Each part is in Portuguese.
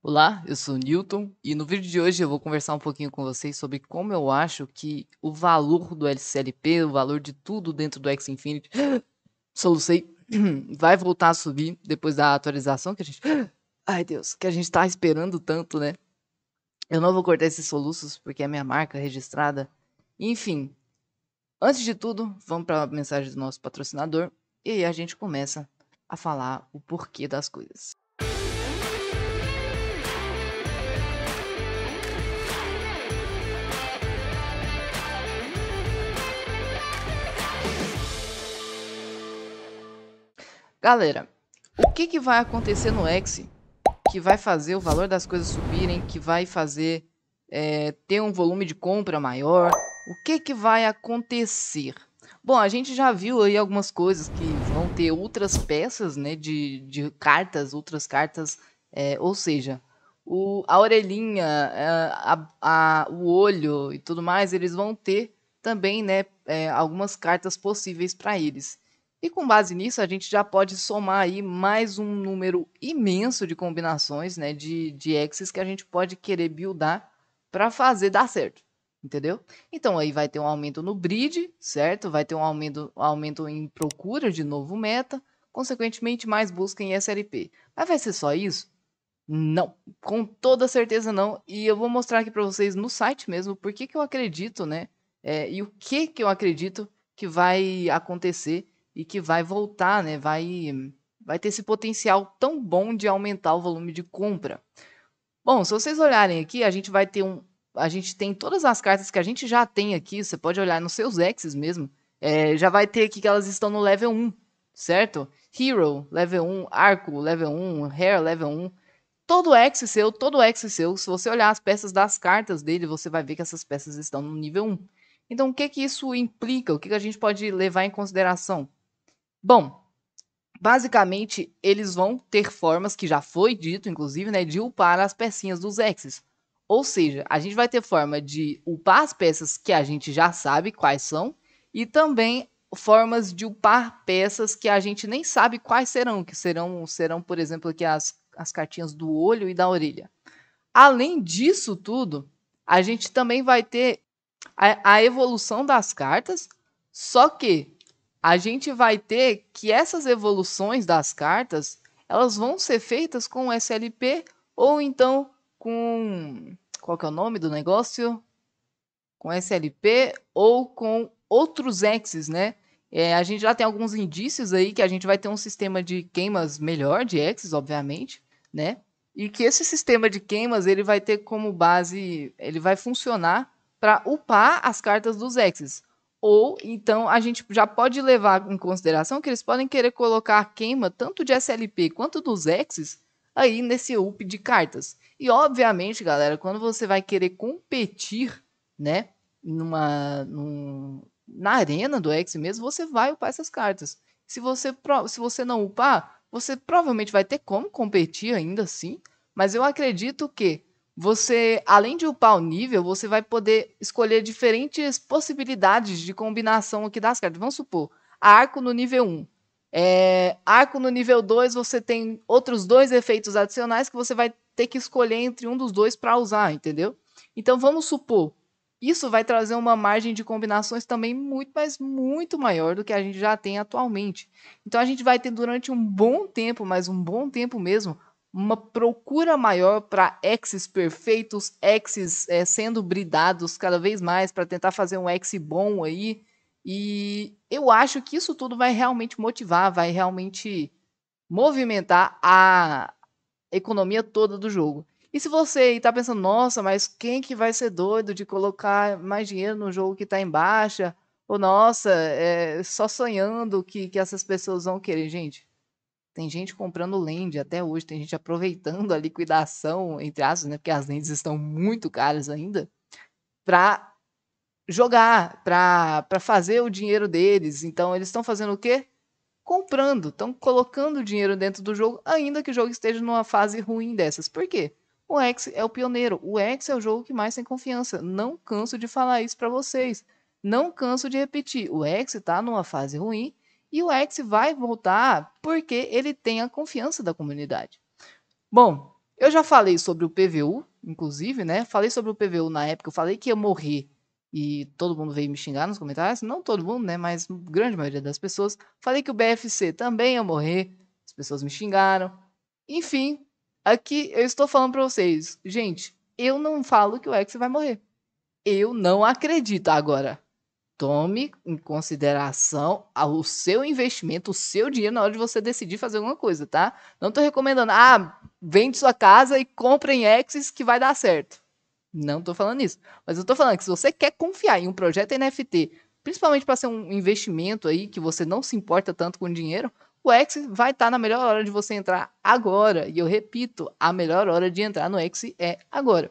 Olá, eu sou o Newton e no vídeo de hoje eu vou conversar um pouquinho com vocês sobre como eu acho que o valor do LCLP, o valor de tudo dentro do X Infinity, solucei, vai voltar a subir depois da atualização que a gente, ai Deus, que a gente tá esperando tanto, né? Eu não vou cortar esses soluços porque é minha marca registrada. Enfim, antes de tudo, vamos para a mensagem do nosso patrocinador e aí a gente começa a falar o porquê das coisas. Galera, o que, que vai acontecer no X que vai fazer o valor das coisas subirem, que vai fazer é, ter um volume de compra maior? O que, que vai acontecer? Bom, a gente já viu aí algumas coisas que vão ter outras peças, né, de, de cartas, outras cartas, é, ou seja, o, a orelhinha, é, a, a, o olho e tudo mais, eles vão ter também, né, é, algumas cartas possíveis para eles. E com base nisso, a gente já pode somar aí mais um número imenso de combinações, né, de, de exes que a gente pode querer buildar para fazer dar certo, entendeu? Então aí vai ter um aumento no bridge, certo? Vai ter um aumento, aumento em procura de novo meta, consequentemente mais busca em SLP. Mas vai ser só isso? Não, com toda certeza não. E eu vou mostrar aqui para vocês no site mesmo por que, que eu acredito, né? É, e o que, que eu acredito que vai acontecer e que vai voltar, né? Vai, vai ter esse potencial tão bom de aumentar o volume de compra. Bom, se vocês olharem aqui, a gente vai ter um. A gente tem todas as cartas que a gente já tem aqui. Você pode olhar nos seus exes mesmo. É, já vai ter aqui que elas estão no level 1, certo? Hero, level 1, Arco, level 1, Hair, level 1. Todo ex seu, todo ex seu, se você olhar as peças das cartas dele, você vai ver que essas peças estão no nível 1. Então, o que que isso implica? O que, que a gente pode levar em consideração? Bom, basicamente eles vão ter formas que já foi dito, inclusive, né, de upar as pecinhas dos exes. Ou seja, a gente vai ter forma de upar as peças que a gente já sabe quais são e também formas de upar peças que a gente nem sabe quais serão, que serão, serão por exemplo, aqui as, as cartinhas do olho e da orelha. Além disso tudo, a gente também vai ter a, a evolução das cartas, só que a gente vai ter que essas evoluções das cartas, elas vão ser feitas com SLP ou então com qual que é o nome do negócio? Com SLP ou com outros Xs, né? É, a gente já tem alguns indícios aí que a gente vai ter um sistema de queimas melhor de Xs, obviamente, né? E que esse sistema de queimas ele vai ter como base, ele vai funcionar para upar as cartas dos Xs. Ou então a gente já pode levar em consideração que eles podem querer colocar a queima tanto de SLP quanto dos Xs aí nesse up de cartas. E obviamente, galera, quando você vai querer competir, né, numa num, na arena do X mesmo, você vai upar essas cartas. Se você se você não upar, você provavelmente vai ter como competir ainda assim, mas eu acredito que você, além de upar o nível, você vai poder escolher diferentes possibilidades de combinação aqui das cartas. Vamos supor, arco no nível 1. É, arco no nível 2, você tem outros dois efeitos adicionais que você vai ter que escolher entre um dos dois para usar, entendeu? Então vamos supor, isso vai trazer uma margem de combinações também muito, mas muito maior do que a gente já tem atualmente. Então a gente vai ter durante um bom tempo, mas um bom tempo mesmo, uma procura maior para exes perfeitos, exes é, sendo bridados cada vez mais para tentar fazer um ex bom aí. E eu acho que isso tudo vai realmente motivar, vai realmente movimentar a economia toda do jogo. E se você está pensando, nossa, mas quem que vai ser doido de colocar mais dinheiro no jogo que está em baixa? Ou, nossa, é só sonhando que, que essas pessoas vão querer. Gente, tem gente comprando land até hoje, tem gente aproveitando a liquidação, entre aspas, né? Porque as lentes estão muito caras ainda, para jogar, para fazer o dinheiro deles. Então, eles estão fazendo o quê? Comprando, estão colocando dinheiro dentro do jogo, ainda que o jogo esteja numa fase ruim dessas. Por quê? O X é o pioneiro. O X é o jogo que mais tem confiança. Não canso de falar isso para vocês. Não canso de repetir. O X está numa fase ruim e o X vai voltar porque ele tem a confiança da comunidade. Bom, eu já falei sobre o PVU, inclusive, né? Falei sobre o PVU na época, eu falei que ia morrer e todo mundo veio me xingar nos comentários, não todo mundo, né, mas grande maioria das pessoas. Falei que o BFC também ia morrer, as pessoas me xingaram. Enfim, aqui eu estou falando para vocês, gente, eu não falo que o X vai morrer. Eu não acredito agora tome em consideração o seu investimento, o seu dinheiro na hora de você decidir fazer alguma coisa, tá? Não tô recomendando, ah, vende sua casa e compre em Axis que vai dar certo. Não tô falando isso. Mas eu tô falando que se você quer confiar em um projeto NFT, principalmente para ser um investimento aí que você não se importa tanto com dinheiro, o X vai estar tá na melhor hora de você entrar agora. E eu repito, a melhor hora de entrar no X é agora.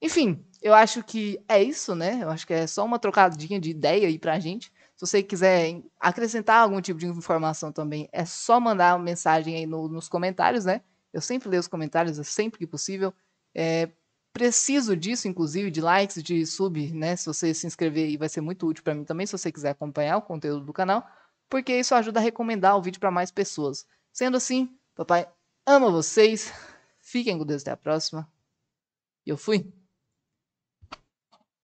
Enfim, eu acho que é isso, né? Eu acho que é só uma trocadinha de ideia aí pra gente. Se você quiser acrescentar algum tipo de informação também, é só mandar uma mensagem aí no, nos comentários, né? Eu sempre leio os comentários, é sempre que possível. É, preciso disso, inclusive, de likes, de sub, né? Se você se inscrever aí, vai ser muito útil para mim também, se você quiser acompanhar o conteúdo do canal, porque isso ajuda a recomendar o vídeo para mais pessoas. Sendo assim, papai ama vocês. Fiquem com Deus até a próxima. E eu fui.